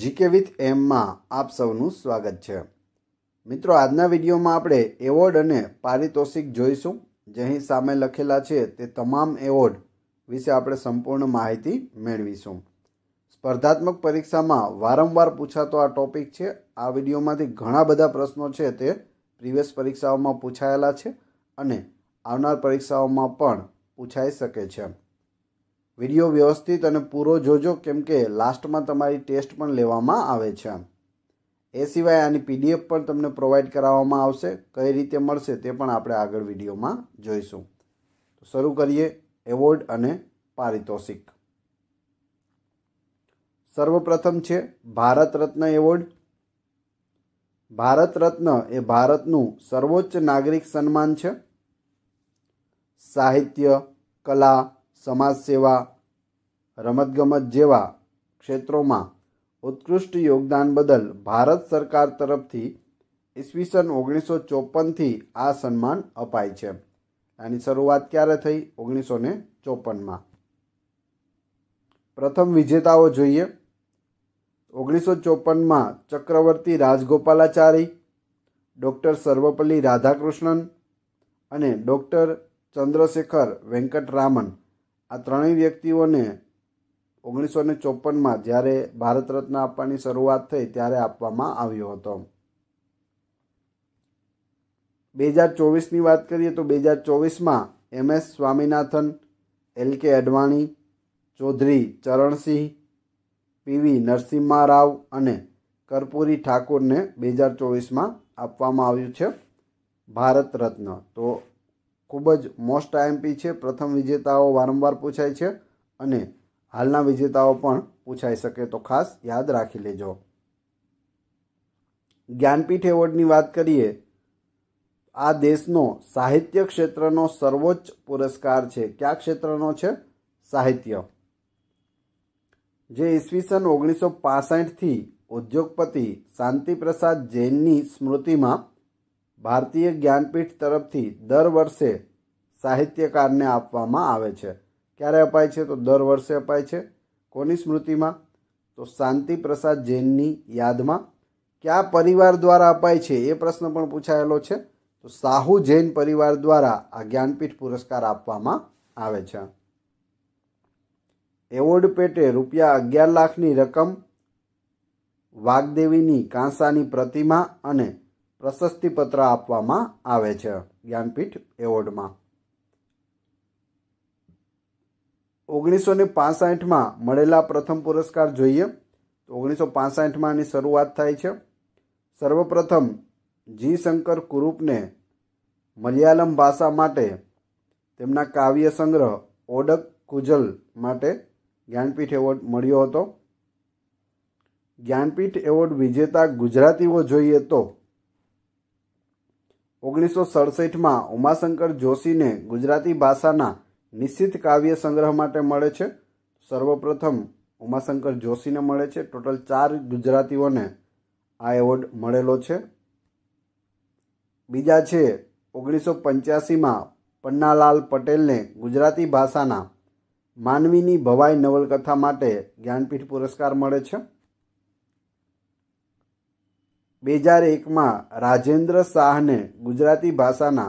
GK with એમમાં આપ સૌનું સ્વાગત છે મિત્રો આજના વિડીયોમાં આપણે એવોર્ડ અને પારિતોષિક જોઈશું જે અહીં સામે લખેલા છે તે તમામ એવોર્ડ વિશે આપણે સંપૂર્ણ માહિતી મેળવીશું સ્પર્ધાત્મક પરીક્ષામાં વારંવાર પૂછાતો આ ટોપિક છે આ વિડીયોમાંથી ઘણા બધા પ્રશ્નો છે તે પ્રિવિયસ પરીક્ષાઓમાં પૂછાયેલા છે અને આવનાર પરીક્ષાઓમાં પણ પૂછાઈ શકે છે વિડીયો વ્યવસ્થિત અને પૂરો જોજો કેમ કે લાસ્ટમાં તમારી ટેસ્ટ પણ લેવામાં આવે છે એ સિવાય આની પીડીએફ પણ તમને પ્રોવાઈડ કરાવવામાં આવશે કઈ રીતે મળશે તે પણ આપણે આગળ વિડીયોમાં જોઈશું તો શરૂ કરીએ એવોર્ડ અને પારિતોષિક સર્વપ્રથમ છે ભારત રત્ન એવોર્ડ ભારત રત્ન એ ભારતનું સર્વોચ્ચ નાગરિક સન્માન છે સાહિત્ય કલા સમાજ સેવા રમતગમત જેવા ક્ષેત્રોમાં ઉત્કૃષ્ટ યોગદાન બદલ ભારત સરકાર તરફથી ઈસવીસન ઓગણીસો ચોપનથી આ સન્માન અપાય છે આની શરૂઆત ક્યારે થઈ ઓગણીસો ને ચોપનમાં પ્રથમ વિજેતાઓ જોઈએ ઓગણીસો ચોપનમાં ચક્રવર્તી રાજગોપાલાચારી ડૉક્ટર સર્વપલ્લી રાધાકૃષ્ણન અને ડૉક્ટર ચંદ્રશેખર વેંકટરામન આ ત્રણેય વ્યક્તિઓને ઓગણીસો ને ચોપનમાં જ્યારે ભારત રત્ન આપવાની શરૂઆત થઈ ત્યારે આપવામાં આવ્યો હતો બે હજાર ચોવીસની વાત કરીએ તો બે હજાર ચોવીસમાં M S Swaminathan L K Advani Chaudhary Charan Singh P V Narasimha Rao અને કર્પૂરી ઠાકોરને બે હજાર ચોવીસમાં આપવામાં આવ્યું છે ભારત રત્ન તો ખૂબ જ મોસ્ટ આઈએમપી છે પ્રથમ વિજેતાઓ વારંવાર પૂછાય છે અને હાલના વિજેતાઓ પણ પૂછાઈ શકે તો ખાસ યાદ રાખી લેજો જ્ઞાનપીઠ એવોર્ડની વાત કરીએ આ દેશનો સાહિત્ય ક્ષેત્રનો સર્વોચ્ચ પુરસ્કાર છે કયા ક્ષેત્રનો છે સાહિત્ય જે ઈસવીસન ઓગણીસો પાસઠથી ઉદ્યોગપતિ શાંતિપ્રસાદ જૈનની સ્મૃતિમાં ભારતીય જ્ઞાનપીઠ તરફથી દર વર્ષે સાહિત્યકારને આપવામાં આવે છે ક્યારે અપાય છે તો દર વર્ષે અપાય છે કોની સ્મૃતિમાં તો શાંતિ પ્રસાદ જૈનની યાદમાં કયા પરિવાર દ્વારા અપાય છે એ પ્રશ્ન પણ પૂછાયેલો છે તો સાહુ જૈન પરિવાર દ્વારા આ જ્ઞાનપીઠ પુરસ્કાર આપવામાં આવે છે એવોર્ડ પેટે રૂપિયા અગિયાર લાખની રકમ વાગદેવીની કાંસાની પ્રતિમા અને પ્રશસ્તિપત્ર આપવામાં આવે છે જ્ઞાનપીઠ એવોર્ડમાં ઓગણીસો ને પાસઠમાં મળેલા પ્રથમ પુરસ્કાર જોઈએ તો ઓગણીસો પાસઠમાં આની શરૂઆત થાય છે સર્વપ્રથમ જી શંકર કુરૂપને મલયાલમ ભાષા માટે તેમના કાવ્ય સંગ્રહ ઓડક કુજલ માટે જ્ઞાનપીઠ એવોર્ડ મળ્યો હતો જ્ઞાનપીઠ એવોર્ડ વિજેતા ગુજરાતીઓ જોઈએ તો ઓગણીસો સડસઠમાં ઉમાશંકર જોશીને ગુજરાતી ભાષાના નિશ્ચિત કાવ્ય સંગ્રહ માટે મળે છે સર્વપ્રથમ ઉમાશંકર જોશીને મળે છે ટોટલ ચાર ગુજરાતીઓને આ એવોર્ડ મળેલો છે બીજા છે ઓગણીસો પંચ્યાસીમાં પન્નાલાલ પટેલને ગુજરાતી ભાષાના માનવીની ભવાઈ નવલકથા માટે જ્ઞાનપીઠ પુરસ્કાર મળે છે બે હજાર એકમાં રાજેન્દ્ર શાહને ગુજરાતી ભાષાના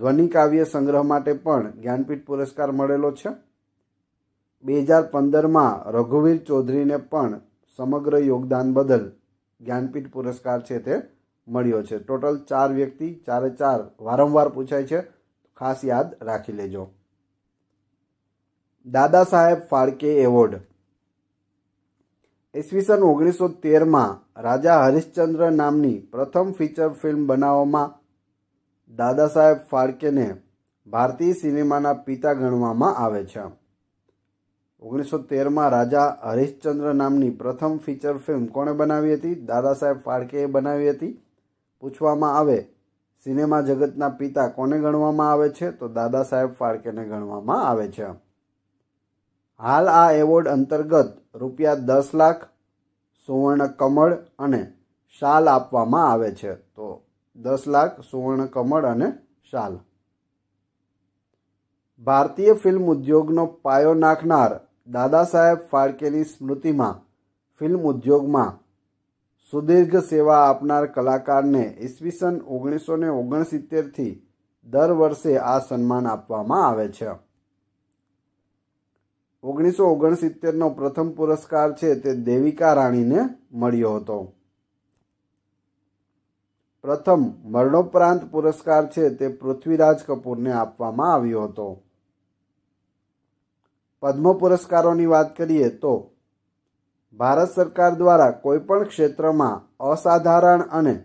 ધ્વનિકાવ્ય સંગ્રહ માટે પણ જ્ઞાનપીઠ પુરસ્કાર મળેલો છે બે હજાર પંદરમાં રઘુવીર ચૌધરીને પણ સમગ્ર યોગદાન બદલ જ્ઞાનપીઠ પુરસ્કાર છે તે મળ્યો છે ટોટલ ચાર વ્યક્તિ ચારે ચાર વારંવાર પૂછાય છે ખાસ યાદ રાખી લેજો દાદા સાહેબ ફાળકે એવોર્ડ ઈસવીસન ઓગણીસો તેરમાં રાજા હરિશ્ચંદ્ર નામની પ્રથમ ફીચર ફિલ્મ બનાવવામાં દાદા સાહેબ ફાળકેને ભારતીય સિનેમાના પિતા ગણવામાં આવે છે ઓગણીસો તેરમાં રાજા હરિશ્ચંદ્ર નામની પ્રથમ ફીચર ફિલ્મ કોણે બનાવી હતી દાદા સાહેબ ફાળકેએ બનાવી હતી પૂછવામાં આવે સિનેમા જગતના પિતા કોને ગણવામાં આવે છે તો દાદા સાહેબ ફાળકેને ગણવામાં આવે છે હાલ આ એવોર્ડ અંતર્ગત રૂપિયા દસ લાખ સુવર્ણ કમળ અને શાલ આપવામાં આવે છે તો દસ લાખ સુવર્ણ કમળ અને શાલ ભારતીય ફિલ્મ ઉદ્યોગનો પાયો નાખનાર દાદા સાહેબ ફાળકેની સ્મૃતિમાં ફિલ્મ ઉદ્યોગમાં સુદીર્ઘ સેવા આપનાર કલાકારને ઈસવીસન ઓગણીસો ને ઓગણસિત્તેરથી દર વર્ષે આ સન્માન આપવામાં આવે છે ઓગણીસો ઓગણસિત્તેરનો પ્રથમ પુરસ્કાર છે તે દેવિકા રાણીને મળ્યો હતો પ્રથમ મરણોપરાંત પુરસ્કાર છે તે પૃથ્વીરાજ કપૂરને આપવામાં આવ્યો હતો પદ્મ પુરસ્કારોની વાત કરીએ તો ભારત સરકાર દ્વારા કોઈપણ ક્ષેત્રમાં અસાધારણ અને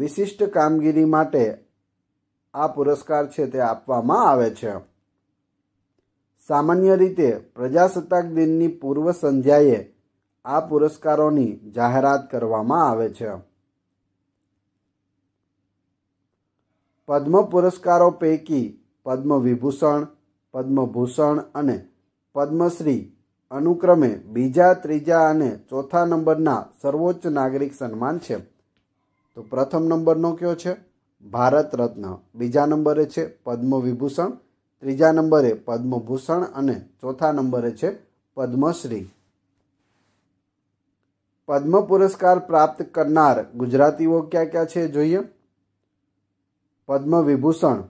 વિશિષ્ટ કામગીરી માટે આ પુરસ્કાર છે તે આપવામાં આવે છે સામાન્ય રીતે પ્રજાસત્તાક દિનની પૂર્વ સંધ્યાએ આ પુરસ્કારોની જાહેરાત કરવામાં આવે છે પદ્મ પુરસ્કારો પૈકી પદ્મ વિભૂષણ પદ્મભૂષણ અને પદ્મશ્રી અનુક્રમે બીજા ત્રીજા અને ચોથા નંબરના સર્વોચ્ચ નાગરિક સન્માન છે તો પ્રથમ નંબરનો કયો છે ભારત રત્ન બીજા નંબરે છે પદ્મ વિભૂષણ ત્રીજા નંબરે પદ્મભૂષણ અને ચોથા નંબરે છે પદ્મશ્રી પદ્મ પુરસ્કાર પ્રાપ્ત કરનાર ગુજરાતીઓ ક્યાં ક્યાં છે જોઈએ પદ્મ વિભૂષણ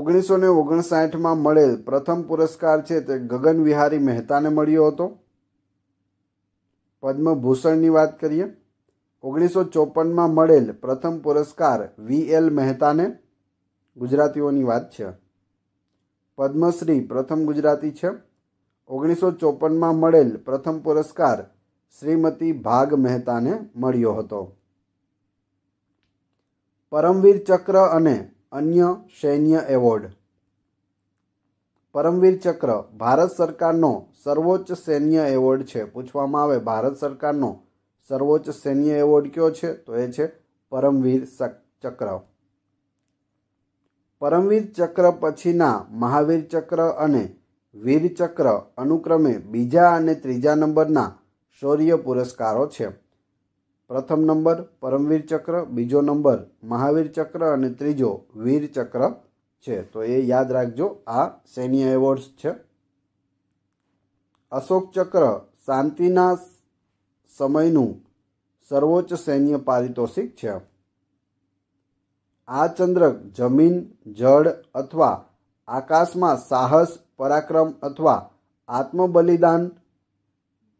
ઓગણીસો ને ઓગણસાઠમાં મળેલ પ્રથમ પુરસ્કાર છે તે ગગન વિહારી મહેતાને મળ્યો હતો પદ્મભૂષણની વાત કરીએ ઓગણીસો ચોપનમાં મળેલ પ્રથમ પુરસ્કાર વી એલ મહેતાને ગુજરાતીઓની વાત છે પદ્મશ્રી પ્રથમ ગુજરાતી છે ઓગણીસો ચોપનમાં મળેલ પ્રથમ પુરસ્કાર શ્રીમતી ભાગ મહેતાને મળ્યો હતો પરમવીર ચક્ર અને અન્ય સૈન્ય એવોર્ડ પરમવીર ચક્ર ભારત સરકારનો સર્વોચ્ચ સૈન્ય એવોર્ડ છે પૂછવામાં આવે ભારત સરકારનો સર્વોચ્ચ સૈન્ય એવોર્ડ કયો છે તો એ છે પરમવીર ચક્ર પરમવીર ચક્ર પછીના મહાવીર ચક્ર અને વીર ચક્ર અનુક્રમે બીજા અને ત્રીજા નંબરના શૌર્ય પુરસ્કારો છે પ્રથમ નંબર પરમવીર ચક્ર બીજો નંબર મહાવીર ચક્ર અને ત્રીજો વીર ચક્ર છે તો એ યાદ રાખજો આ સૈન્ય એવોર્ડ્સ છે અશોક ચક્ર શાંતિના સમયનું સર્વોચ્ચ સૈન્ય પારિતોષિક છે આ ચંદ્રક જમીન જળ અથવા આકાશમાં સાહસ પરાક્રમ અથવા આત્મબલિદાન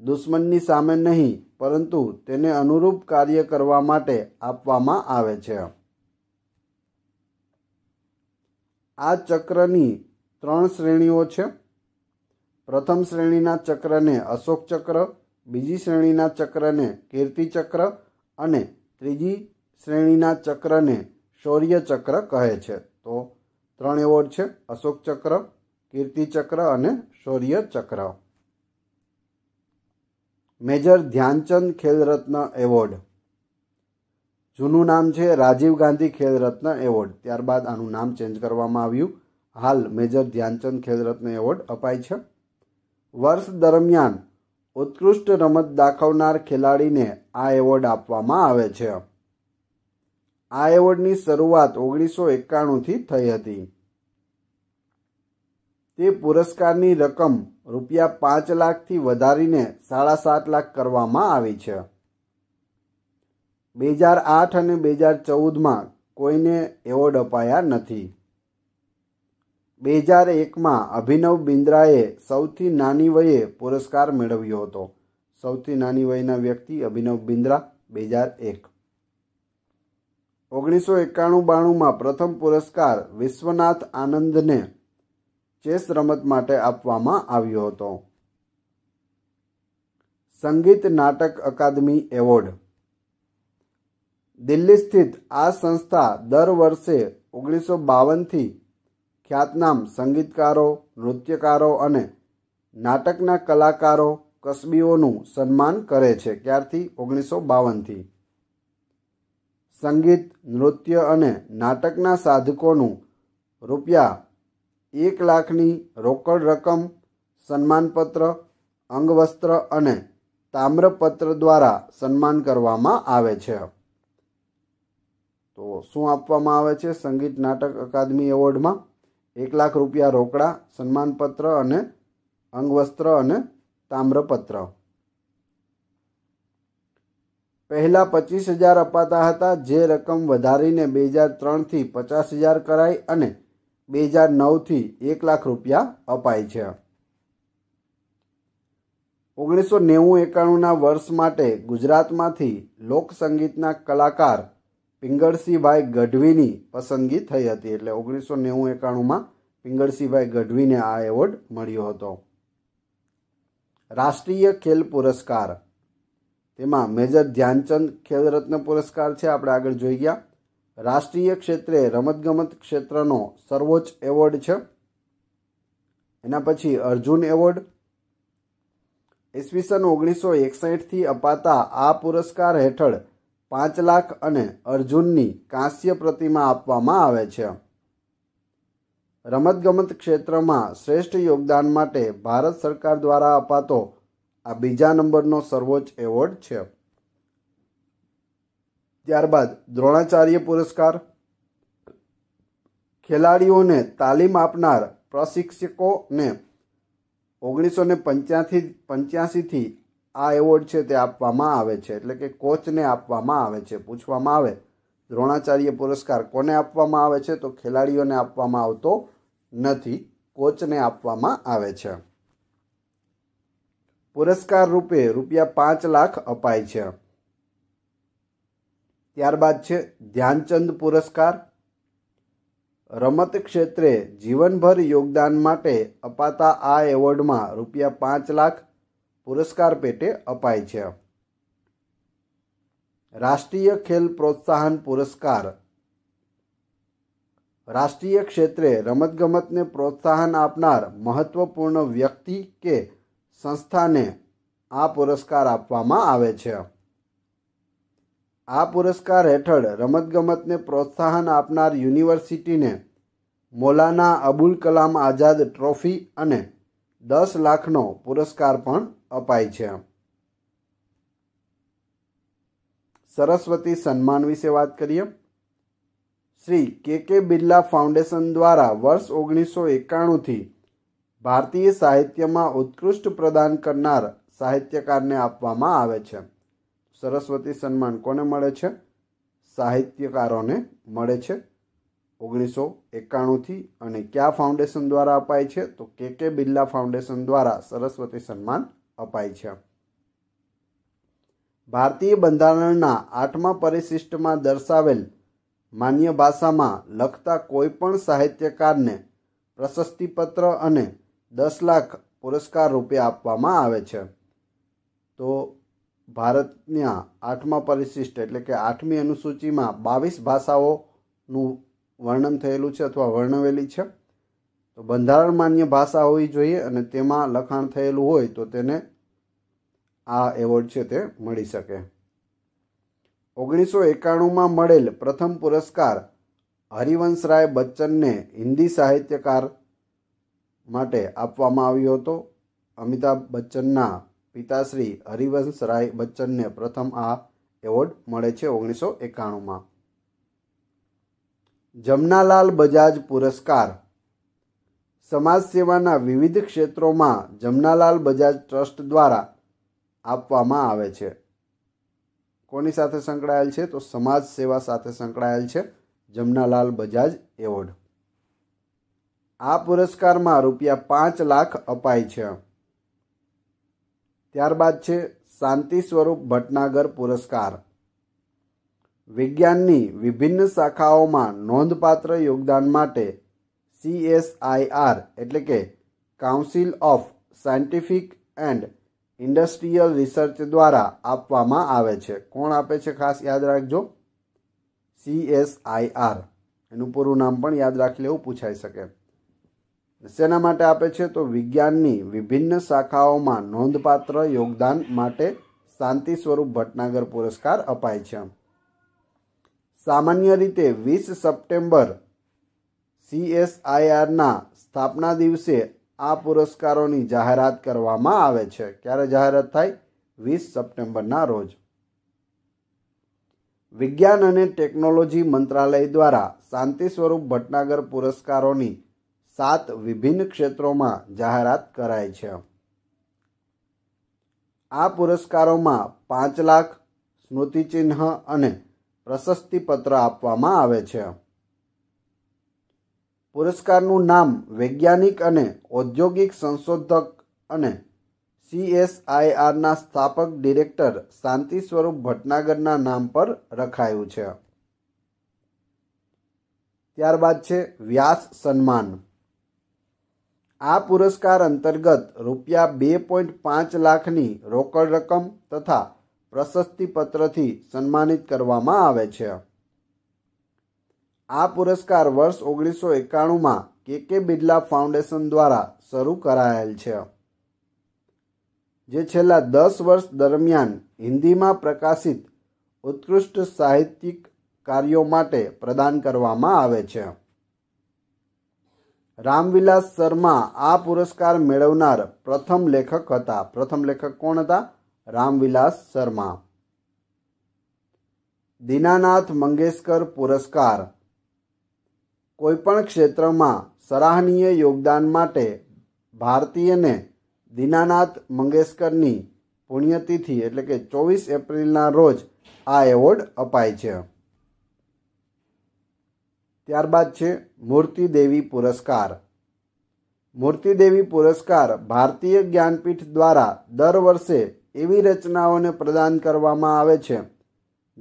દુશ્મનની સામે નહીં પરંતુ તેને અનુરૂપ કાર્ય કરવા માટે આપવામાં આવે છે આ ચક્રની ત્રણ શ્રેણીઓ છે પ્રથમ શ્રેણીના ચક્રને અશોક ચક્ર બીજી શ્રેણીના ચક્રને કીર્તિ ચક્ર અને ત્રીજી શ્રેણીના ચક્રને શૌર્ય ચક્ર કહે છે તો ત્રણ એવોર્ડ છે અશોક ચક્ર કીર્તિ ચક્ર અને શૌર્ય ચક્ર મેજર ધ્યાનચંદ ખેલરત્ન એવોર્ડ જૂનું નામ છે રાજીવ ગાંધી ખેલરત્ન એવોર્ડ ત્યારબાદ આનું નામ ચેન્જ કરવામાં આવ્યું હાલ મેજર ધ્યાનચંદ ખેલરત્ન એવોર્ડ અપાય છે વર્ષ દરમિયાન ઉત્કૃષ્ટ રમત દાખવનાર ખેલાડીને આ એવોર્ડ આપવામાં આવે છે આ એવોર્ડની શરૂઆત ઓગણીસો એકાણુંથી થઈ હતી તે પુરસ્કારની રકમ રૂપિયા પાંચ લાખથી વધારીને સાડા સાત લાખ કરવામાં આવી છે બે હજાર આઠ અને બે હજાર ચૌદમાં કોઈને એવોર્ડ અપાયા નથી બે હજાર એકમાં અભિનવ બિન્દ્રાએ સૌથી નાની વયે પુરસ્કાર મેળવ્યો હતો સૌથી નાની વયના વ્યક્તિ અભિનવ બિન્દ્રા બે હજાર એક ઓગણીસો એકાણું બાણુંમાં પ્રથમ પુરસ્કાર વિશ્વનાથ આનંદને ચેસ રમત માટે આપવામાં આવ્યો હતો સંગીત નાટક અકાદમી એવોર્ડ દિલ્હી સ્થિત આ સંસ્થા દર વર્ષે ઓગણીસો બાવનથી ખ્યાતનામ સંગીતકારો નૃત્યકારો અને નાટકના કલાકારો કસબીઓનું સન્માન કરે છે ક્યારથી ઓગણીસો બાવનથી સંગીત નૃત્ય અને નાટકના સાધકોનું રૂપિયા એક લાખની રોકડ રકમ સન્માનપત્ર અંગવસ્ત્ર અને તામ્રપત્ર દ્વારા સન્માન કરવામાં આવે છે તો શું આપવામાં આવે છે સંગીત નાટક અકાદમી એવોર્ડમાં એક લાખ રૂપિયા રોકડા સન્માનપત્ર અને અંગવસ્ત્ર અને તામ્રપત્ર પહેલાં પચીસ હજાર અપાતા હતા જે રકમ વધારીને બે હજાર ત્રણથી પચાસ હજાર કરાઈ અને બે હજાર નવથી એક લાખ રૂપિયા અપાય છે ઓગણીસો નેવું એકાણુંના વર્ષ માટે ગુજરાતમાંથી લોક સંગીતના કલાકાર પિંગળસિંહભાઈ ગઢવીની પસંદગી થઈ હતી એટલે ઓગણીસો નેવું એકાણુંમાં પિંગળસિંહભાઈ ગઢવીને આ એવોર્ડ મળ્યો હતો રાષ્ટ્રીય ખેલ પુરસ્કાર તેમાં મેજર ધ્યાનચંદ ખેલરત્ન પુરસ્કાર છે આપણે આગળ જોઈ ગયા રાષ્ટ્રીય ક્ષેત્રે રમતગમત ક્ષેત્રનો સર્વોચ્ચ એવોર્ડ છે એના પછી અર્જુન એવોર્ડ ઈસવીસન ઓગણીસો એકસઠથી અપાતા આ પુરસ્કાર હેઠળ પાંચ લાખ અને અર્જુનની કાંસ્ય પ્રતિમા આપવામાં આવે છે રમતગમત ક્ષેત્રમાં શ્રેષ્ઠ યોગદાન માટે ભારત સરકાર દ્વારા અપાતો આ બીજા નંબરનો સર્વોચ્ચ એવોર્ડ છે ત્યારબાદ દ્રોણાચાર્ય પુરસ્કાર ખેલાડીઓને તાલીમ આપનાર પ્રશિક્ષકોને ઓગણીસો ને પંચ્યાસી પંચ્યાસીથી આ એવોર્ડ છે તે આપવામાં આવે છે એટલે કે કોચને આપવામાં આવે છે પૂછવામાં આવે દ્રોણાચાર્ય પુરસ્કાર કોને આપવામાં આવે છે તો ખેલાડીઓને આપવામાં આવતો નથી કોચને આપવામાં આવે છે પુરસ્કાર રૂપે રૂપિયા પાંચ લાખ અપાય છે ત્યારબાદ છે ધ્યાનચંદ પુરસ્કાર રમત ક્ષેત્રે જીવનભર યોગદાન માટે અપાતા આ એવોર્ડમાં રૂપિયા પાંચ લાખ પુરસ્કાર પેટે અપાય છે રાષ્ટ્રીય ખેલ પ્રોત્સાહન પુરસ્કાર રાષ્ટ્રીય ક્ષેત્રે રમતગમતને પ્રોત્સાહન આપનાર મહત્વપૂર્ણ વ્યક્તિ કે સંસ્થાને આ પુરસ્કાર આપવામાં આવે છે આ પુરસ્કાર હેઠળ રમતગમતને પ્રોત્સાહન આપનાર યુનિવર્સિટીને મોલાના અબુલ કલામ આઝાદ ટ્રોફી અને દસ લાખનો પુરસ્કાર પણ અપાય છે સરસ્વતી સન્માન વિશે વાત કરીએ શ્રી કે કે બિરલા ફાઉન્ડેશન દ્વારા વર્ષ ઓગણીસો એકાણુંથી ભારતીય સાહિત્યમાં ઉત્કૃષ્ટ પ્રદાન કરનાર સાહિત્યકારને આપવામાં આવે છે સરસ્વતી સન્માન કોને મળે છે સાહિત્યકારોને મળે છે ઓગણીસો એકાણુંથી અને કયા ફાઉન્ડેશન દ્વારા અપાય છે તો કે કે બિરલા ફાઉન્ડેશન દ્વારા સરસ્વતી સન્માન અપાય છે ભારતીય બંધારણના આઠમા પરિશિષ્ટમાં દર્શાવેલ માન્ય ભાષામાં લખતા કોઈપણ સાહિત્યકારને પ્રશસ્તિપત્ર અને દસ લાખ પુરસ્કાર રૂપે આપવામાં આવે છે તો ભારતના આઠમા પરિશિષ્ટ એટલે કે આઠમી અનુસૂચિમાં બાવીસ ભાષાઓનું વર્ણન થયેલું છે અથવા વર્ણવેલી છે તો બંધારણ માન્ય ભાષા હોવી જોઈએ અને તેમાં લખાણ થયેલું હોય તો તેને આ એવોર્ડ છે તે મળી શકે ઓગણીસો એકાણુંમાં મળેલ પ્રથમ પુરસ્કાર હરિવંશરાય બચ્ચનને હિન્દી સાહિત્યકાર માટે આપવામાં આવ્યો હતો અમિતાભ બચ્ચનના પિતાશ્રી હરિવંશ રાય બચ્ચનને પ્રથમ આ એવોર્ડ મળે છે ઓગણીસો એકાણુંમાં જમનાલાલ બજાજ પુરસ્કાર સમાજ સેવાના વિવિધ ક્ષેત્રોમાં જમનાલાલ બજાજ ટ્રસ્ટ દ્વારા આપવામાં આવે છે કોની સાથે સંકળાયેલ છે તો સમાજ સેવા સાથે સંકળાયેલ છે જમનાલાલ બજાજ એવોર્ડ આ પુરસ્કારમાં રૂપિયા પાંચ લાખ અપાય છે ત્યારબાદ છે શાંતિ સ્વરૂપ ભટનાગર પુરસ્કાર વિજ્ઞાનની વિભિન્ન શાખાઓમાં નોંધપાત્ર યોગદાન માટે સીએસઆઈઆર એટલે કે council of scientific and industrial research દ્વારા આપવામાં આવે છે કોણ આપે છે ખાસ યાદ રાખજો સીએસઆઈઆર એનું પૂરું નામ પણ યાદ રાખી લેવું પૂછાઈ શકે શેના માટે આપે છે તો વિજ્ઞાનની વિભિન્ન શાખાઓમાં નોંધપાત્ર યોગદાન માટે શાંતિ સ્વરૂપ ભટનાગર પુરસ્કાર અપાય છે સામાન્ય રીતે વીસ સપ્ટેમ્બર સીએસઆઈઆરના સ્થાપના દિવસે આ પુરસ્કારોની જાહેરાત કરવામાં આવે છે ક્યારે જાહેરાત થાય વીસ સપ્ટેમ્બરના રોજ વિજ્ઞાન અને ટેકનોલોજી મંત્રાલય દ્વારા શાંતિ સ્વરૂપ ભટનાગર પુરસ્કારોની સાત વિભિન્ન ક્ષેત્રોમાં જાહેરાત કરાઈ છે આ પુરસ્કારોમાં પાંચ લાખ સ્મૃતિચિહ્ન અને પ્રશસ્તિપત્ર આપવામાં આવે છે પુરસ્કારનું નામ વૈજ્ઞાનિક અને ઔદ્યોગિક સંશોધક અને સીએસઆઈઆરના સ્થાપક ડિરેક્ટર શાંતિ સ્વરૂપ ભટનાગરના નામ પર રખાયું છે ત્યારબાદ છે વ્યાસ સન્માન આ પુરસ્કાર અંતર્ગત રૂપિયા બે પોઈન્ટ પાંચ લાખની રોકડ રકમ તથા પ્રશસ્તિપત્રથી સન્માનિત કરવામાં આવે છે આ પુરસ્કાર વર્ષ ઓગણીસો એકાણુંમાં કે કે બિરલા ફાઉન્ડેશન દ્વારા શરૂ કરાયેલ છે જે છેલ્લા દસ વર્ષ દરમિયાન હિન્દીમાં પ્રકાશિત ઉત્કૃષ્ટ સાહિત્યિક કાર્યો માટે પ્રદાન કરવામાં આવે છે રામવિલાસ શર્મા આ પુરસ્કાર મેળવનાર પ્રથમ લેખક હતા પ્રથમ લેખક કોણ હતા રામવિલાસ શર્મા દીનાનાથ મંગેશકર પુરસ્કાર કોઈપણ ક્ષેત્રમાં સરાહનીય યોગદાન માટે ભારતીયને દીનાનાથ મંગેશકરની પુણ્યતિથિ એટલે કે ચોવીસ એપ્રિલના રોજ આ એવોર્ડ અપાય છે ત્યારબાદ છે મૂર્તિદેવી પુરસ્કાર મૂર્તિદેવી પુરસ્કાર ભારતીય જ્ઞાનપીઠ દ્વારા દર વર્ષે એવી રચનાઓને પ્રદાન કરવામાં આવે છે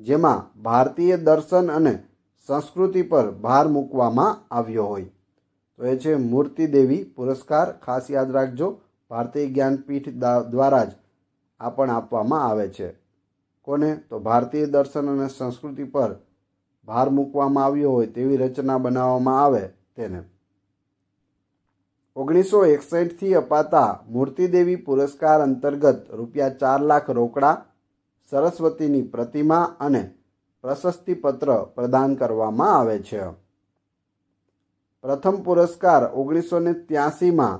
જેમાં ભારતીય દર્શન અને સંસ્કૃતિ પર ભાર મૂકવામાં આવ્યો હોય તો એ છે મૂર્તિદેવી પુરસ્કાર ખાસ યાદ રાખજો ભારતીય જ્ઞાનપીઠ દ્વારા જ આ પણ આપવામાં આવે છે કોને તો ભારતીય દર્શન અને સંસ્કૃતિ પર ભાર મૂકવામાં આવ્યો હોય તેવી રચના બનાવવામાં આવે તેને ઓગણીસો એકસઠથી અપાતા મૂર્તિદેવી પુરસ્કાર અંતર્ગત રૂપિયા ચાર લાખ રોકડા સરસ્વતીની પ્રતિમા અને પ્રશસ્તિપત્ર પ્રદાન કરવામાં આવે છે પ્રથમ પુરસ્કાર ઓગણીસો ને ત્યાસીમાં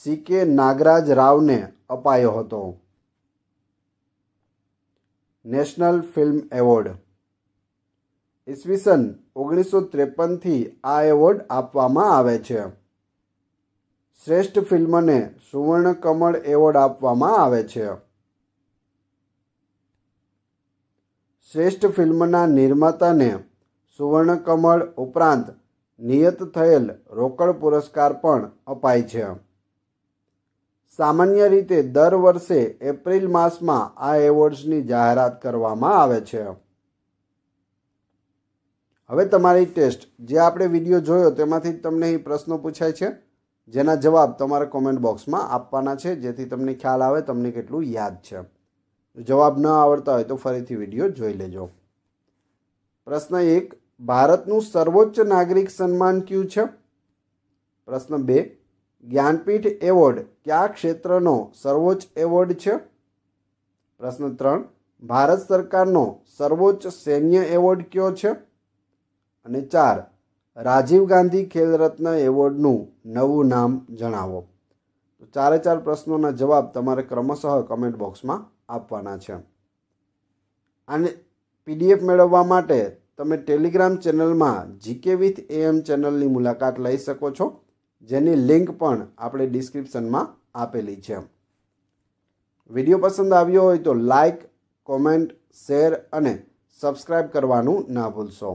સી કે નાગરાજ રાવને અપાયો હતો નેશનલ ફિલ્મ એવોર્ડ ઈસવીસન ઓગણીસો ત્રેપનથી આ એવોર્ડ આપવામાં આવે છે શ્રેષ્ઠ ફિલ્મને સુવર્ણ કમળ એવોર્ડ આપવામાં આવે છે શ્રેષ્ઠ ફિલ્મના નિર્માતાને સુવર્ણ કમળ ઉપરાંત નિયત થયેલ રોકડ પુરસ્કાર પણ અપાય છે સામાન્ય રીતે દર વર્ષે એપ્રિલ માસમાં આ એવોર્ડ્સની જાહેરાત કરવામાં આવે છે હવે તમારી ટેસ્ટ જે આપણે વિડીયો જોયો તેમાંથી તમને એ પ્રશ્નો પૂછાય છે જેના જવાબ તમારા કોમેન્ટ બોક્સમાં આપવાના છે જેથી તમને ખ્યાલ આવે તમને કેટલું યાદ છે જવાબ ન આવડતા હોય તો ફરીથી વિડીયો જોઈ લેજો પ્રશ્ન એક ભારતનું સર્વોચ્ચ નાગરિક સન્માન કયું છે પ્રશ્ન બે જ્ઞાનપીઠ એવોર્ડ કયા ક્ષેત્રનો સર્વોચ્ચ એવોર્ડ છે પ્રશ્ન ત્રણ ભારત સરકારનો સર્વોચ્ચ સૈન્ય એવોર્ડ કયો છે અને ચાર રાજીવ ગાંધી ખેલરત્ન એવોર્ડનું નવું નામ જણાવો તો ચારે ચાર પ્રશ્નોના જવાબ તમારે ક્રમશઃ કમેન્ટ બોક્સમાં આપવાના છે અને પીડીએફ મેળવવા માટે તમે ટેલિગ્રામ ચેનલમાં જીકે વિથ એએમ ચેનલની મુલાકાત લઈ શકો છો જેની લિંક પણ આપણે ડિસ્ક્રિપ્શનમાં આપેલી છે વિડીયો પસંદ આવ્યો હોય તો લાઇક કોમેન્ટ શેર અને સબસ્ક્રાઈબ કરવાનું ના ભૂલશો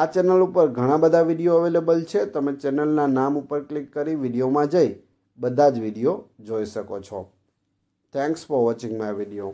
આ ચેનલ ઉપર ઘણા બધા વિડીયો અવેલેબલ છે તમે ચેનલના નામ ઉપર ક્લિક કરી વિડીયોમાં જઈ બધા જ વિડીયો જોઈ શકો છો thanks for watching my video